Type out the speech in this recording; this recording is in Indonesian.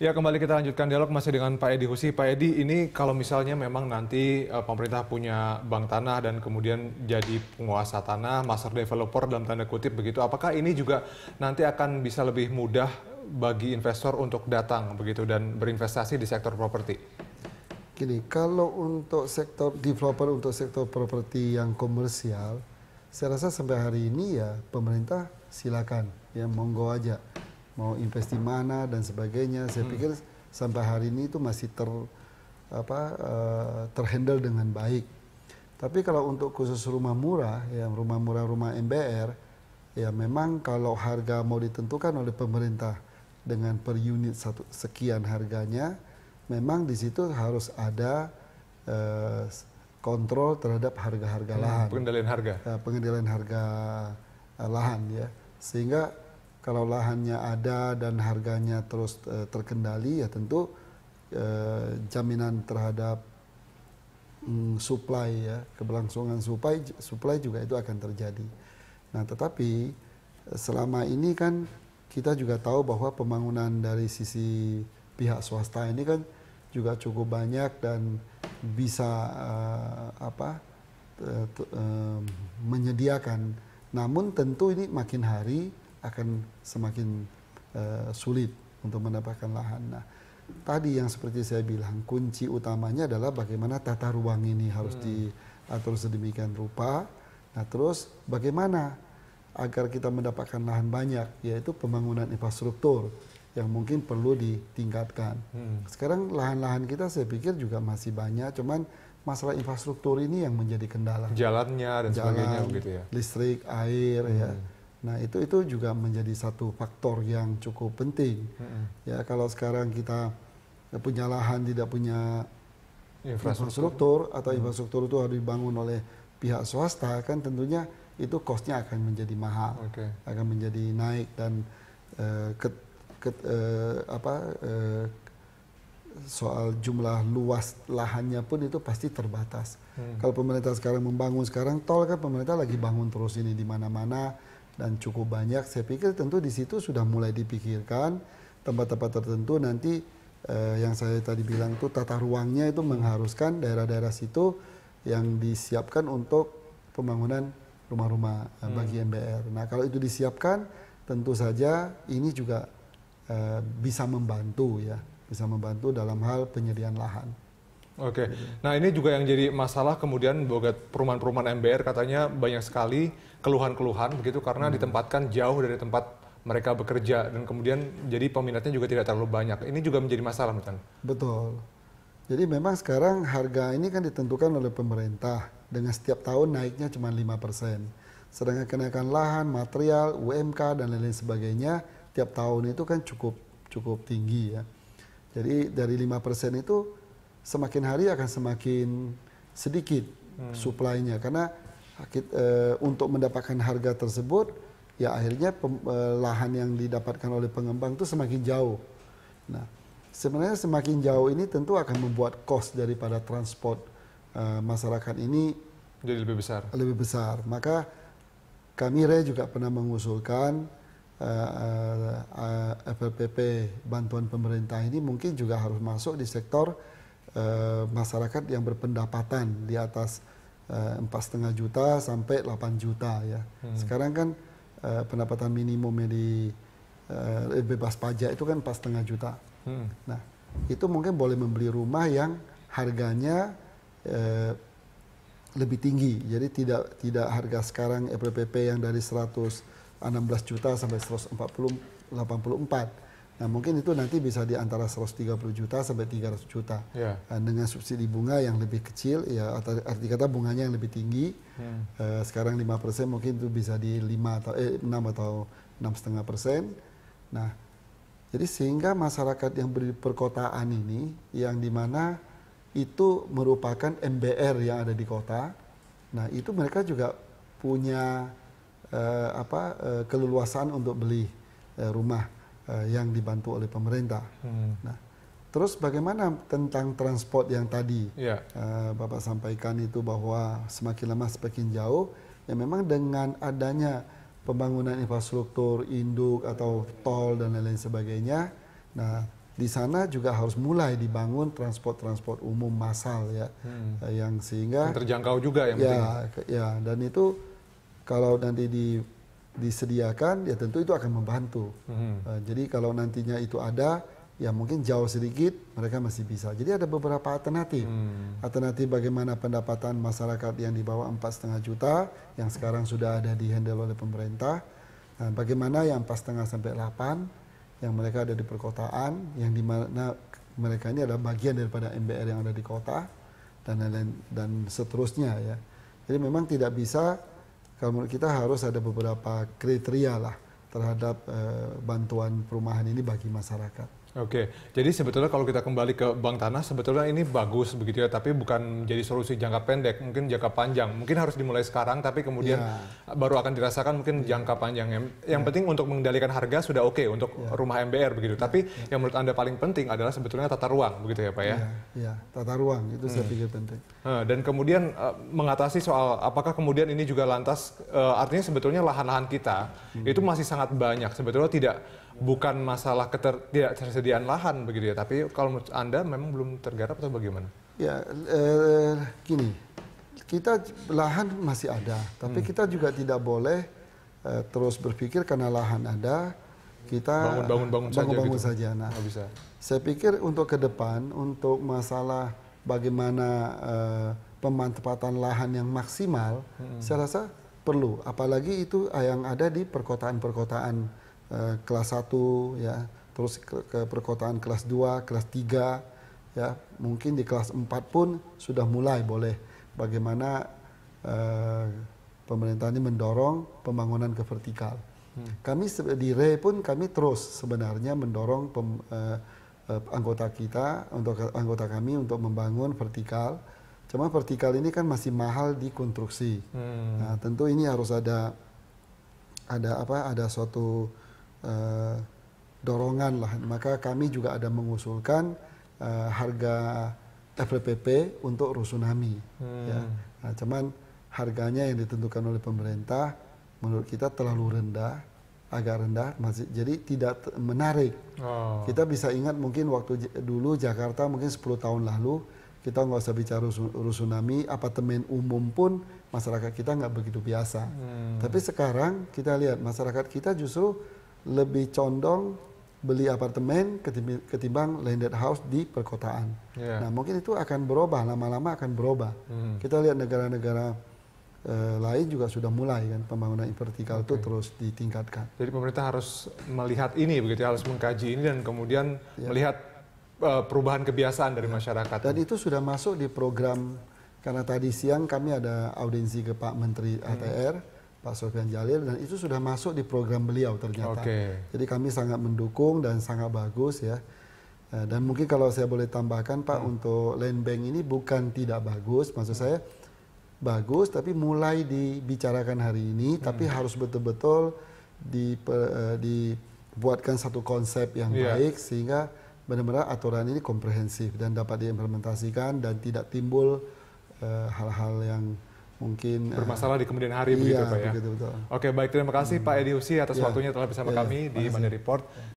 Ya kembali kita lanjutkan dialog masih dengan Pak Edi Husi. Pak Edi ini kalau misalnya memang nanti uh, pemerintah punya bank tanah dan kemudian jadi penguasa tanah, master developer dalam tanda kutip begitu, apakah ini juga nanti akan bisa lebih mudah bagi investor untuk datang begitu dan berinvestasi di sektor properti? Gini, kalau untuk sektor developer untuk sektor properti yang komersial, saya rasa sampai hari ini ya pemerintah silakan ya monggo aja mau invest mana dan sebagainya. Saya hmm. pikir sampai hari ini itu masih ter apa uh, terhandle dengan baik. Tapi kalau untuk khusus rumah murah, ya rumah murah rumah MBR, ya memang kalau harga mau ditentukan oleh pemerintah dengan per unit satu sekian harganya, memang di situ harus ada uh, kontrol terhadap harga-harga hmm, lahan. Pengendalian harga. Ya, pengendalian harga uh, lahan ya. Sehingga kalau lahannya ada dan harganya terus eh, terkendali ya tentu eh, jaminan terhadap um, supply ya, keberlangsungan supply supply juga itu akan terjadi. Nah, tetapi eh, selama ini kan kita juga tahu bahwa pembangunan dari sisi pihak swasta ini kan juga cukup banyak dan bisa uh, apa uh, uh, menyediakan. Namun tentu ini makin hari akan semakin uh, sulit untuk mendapatkan lahan. Nah, tadi yang seperti saya bilang kunci utamanya adalah bagaimana tata ruang ini harus hmm. diatur sedemikian rupa. Nah, terus bagaimana agar kita mendapatkan lahan banyak yaitu pembangunan infrastruktur yang mungkin perlu ditingkatkan. Hmm. Sekarang lahan-lahan kita saya pikir juga masih banyak, cuman masalah infrastruktur ini yang menjadi kendala. Jalannya dan Jalan, sebagainya gitu ya. Listrik, air ya. hmm. ya Nah itu itu juga menjadi satu faktor yang cukup penting. Mm-hmm. Ya kalau sekarang kita punya lahan tidak punya infrastruktur, infrastruktur atau mm-hmm. infrastruktur itu harus dibangun oleh pihak swasta kan tentunya itu cost-nya akan menjadi mahal, okay. akan menjadi naik dan uh, eh, ke, ke, uh, eh, apa uh, soal jumlah luas lahannya pun itu pasti terbatas. Hmm. Kalau pemerintah sekarang membangun sekarang tol kan pemerintah lagi bangun terus ini di mana-mana dan cukup banyak. Saya pikir tentu di situ sudah mulai dipikirkan tempat-tempat tertentu nanti eh, yang saya tadi bilang tuh tata ruangnya itu mengharuskan daerah-daerah situ yang disiapkan untuk pembangunan rumah-rumah eh, hmm. bagi MBR. Nah kalau itu disiapkan tentu saja ini juga eh, bisa membantu ya, bisa membantu dalam hal penyediaan lahan. Oke. Okay. Nah ini juga yang jadi masalah kemudian buat perumahan-perumahan MBR katanya banyak sekali keluhan-keluhan begitu karena hmm. ditempatkan jauh dari tempat mereka bekerja dan kemudian jadi peminatnya juga tidak terlalu banyak. Ini juga menjadi masalah, bukan? Betul. Jadi memang sekarang harga ini kan ditentukan oleh pemerintah dengan setiap tahun naiknya cuma 5%. Sedangkan kenaikan lahan, material, UMK dan lain-lain sebagainya tiap tahun itu kan cukup cukup tinggi ya. Jadi dari 5% itu semakin hari akan semakin sedikit hmm. suplainya karena e, untuk mendapatkan harga tersebut ya akhirnya pem, e, lahan yang didapatkan oleh pengembang itu semakin jauh. Nah, sebenarnya semakin jauh ini tentu akan membuat cost daripada transport e, masyarakat ini jadi lebih besar. Lebih besar. Maka kami Re juga pernah mengusulkan uh, uh, uh, FLPP bantuan pemerintah ini mungkin juga harus masuk di sektor Eh, masyarakat yang berpendapatan di atas eh, empat setengah juta sampai 8 juta ya. Hmm. Sekarang kan uh, pendapatan yang di uh, bebas pajak itu kan empat setengah juta. Hmm. Nah itu mungkin boleh membeli rumah yang harganya uh, lebih tinggi. Jadi tidak tidak harga sekarang EPPP yang dari 116 juta sampai 184. Nah mungkin itu nanti bisa di antara 130 juta sampai 300 juta yeah. Ya. uh, dengan subsidi bunga yang lebih kecil ya atau arti kata bunganya yang lebih tinggi hmm. uh, sekarang 5 persen mungkin itu bisa di 5 atau eh, 6 atau 6,5%. persen. Nah jadi sehingga masyarakat yang di perkotaan ini yang dimana itu merupakan MBR yang ada di kota, nah itu mereka juga punya uh, apa uh, keleluasaan untuk beli uh, rumah uh, yang dibantu oleh pemerintah. Hmm. Nah, terus bagaimana tentang transport yang tadi yeah. Ya. uh, Bapak sampaikan itu bahwa semakin lama semakin jauh, ya memang dengan adanya pembangunan infrastruktur induk atau tol dan lain-lain sebagainya, nah di sana juga harus mulai dibangun transport-transport umum massal ya, hmm. Eh, yang sehingga yang terjangkau juga yang ya, penting. ya dan itu kalau nanti di disediakan ya tentu itu akan membantu. Hmm. Uh, jadi kalau nantinya itu ada ya mungkin jauh sedikit mereka masih bisa. Jadi ada beberapa alternatif. Hmm. Alternatif bagaimana pendapatan masyarakat yang di bawah empat setengah juta yang sekarang sudah ada di handle oleh pemerintah. Nah, bagaimana yang empat setengah sampai 8 yang mereka ada di perkotaan yang di mana mereka ini adalah bagian daripada MBR yang ada di kota dan lain, lain dan seterusnya ya. Jadi memang tidak bisa kalau menurut kita harus ada beberapa kriteria lah terhadap eh, bantuan perumahan ini bagi masyarakat Oke, jadi sebetulnya kalau kita kembali ke bank tanah, sebetulnya ini bagus begitu ya, tapi bukan jadi solusi jangka pendek, mungkin jangka panjang. Mungkin harus dimulai sekarang, tapi kemudian ya. baru akan dirasakan mungkin iya. jangka panjang. Yang, iya. penting untuk mengendalikan harga sudah oke okay untuk ya. rumah MBR begitu. Iya. Tapi yang menurut Anda paling penting adalah sebetulnya tata ruang begitu ya Pak ya? Iya, tata ruang itu hmm. saya pikir penting. Dan kemudian eh, mengatasi soal apakah kemudian ini juga lantas, eh, artinya sebetulnya lahan-lahan kita hmm. itu masih sangat banyak, sebetulnya tidak bukan masalah keter, tidak tersediaan lahan begitu ya, tapi kalau menurut Anda memang belum tergarap atau bagaimana? Ya, eh, gini, kita lahan masih ada, tapi hmm. kita juga tidak boleh eh, terus berpikir karena lahan ada, kita bangun-bangun saja. Bangun-bangun saja, gitu. saja. Nah, Nggak bisa. saya pikir untuk ke depan, untuk masalah bagaimana eh, pemanfaatan lahan yang maksimal, hmm. saya rasa perlu, apalagi itu yang ada di perkotaan-perkotaan Eh, kelas 1 ya, terus ke, ke perkotaan kelas 2, kelas 3 ya, mungkin di kelas 4 pun sudah mulai boleh bagaimana uh, pemerintah ini mendorong pembangunan ke vertikal. Hmm. Kami di RE pun kami terus sebenarnya mendorong pem, uh, anggota kita untuk anggota kami untuk membangun vertikal. Cuma vertikal ini kan masih mahal di konstruksi. Hmm. Nah, tentu ini harus ada ada apa? Ada suatu Eh, dorongan lah. Maka kami juga ada mengusulkan uh, harga FPP untuk rusunami. Hmm. Ya. Nah, cuman harganya yang ditentukan oleh pemerintah menurut kita terlalu rendah, agak rendah, masih jadi tidak menarik. Oh. Kita bisa ingat mungkin waktu dulu Jakarta mungkin 10 tahun lalu kita nggak usah bicara rusunami, apartemen umum pun masyarakat kita nggak begitu biasa. Hmm. Tapi sekarang kita lihat masyarakat kita justru lebih condong beli apartemen ketimbang landed house di perkotaan. Yeah. Nah mungkin itu akan berubah lama-lama akan berubah. Hmm. Kita lihat negara-negara e, lain juga sudah mulai kan pembangunan vertikal okay. itu terus ditingkatkan. Jadi pemerintah harus melihat ini begitu ya, harus mengkaji ini dan kemudian yeah. melihat e, perubahan kebiasaan dari yeah. masyarakat. Dan itu sudah masuk di program karena tadi siang kami ada audiensi ke Pak Menteri ATR. Hmm. Pak Sofian Jalil dan itu sudah masuk di program beliau ternyata. Okay. Jadi kami sangat mendukung dan sangat bagus ya. Eh, dan mungkin kalau saya boleh tambahkan Pak hmm. untuk land bank ini bukan tidak bagus, maksud saya bagus tapi mulai dibicarakan hari ini hmm. tapi harus betul-betul eh, dibuatkan satu konsep yang yeah. baik sehingga benar-benar aturan ini komprehensif dan dapat diimplementasikan dan tidak timbul eh, hal-hal uh, hal -hal yang mungkin eh, bermasalah uh, di kemudian hari iya, begitu Pak ya. Betul betul. Oke, baik terima kasih hmm. Pak Edi Husi atas yeah. waktunya telah bersama yeah. kami di Mandiri Report.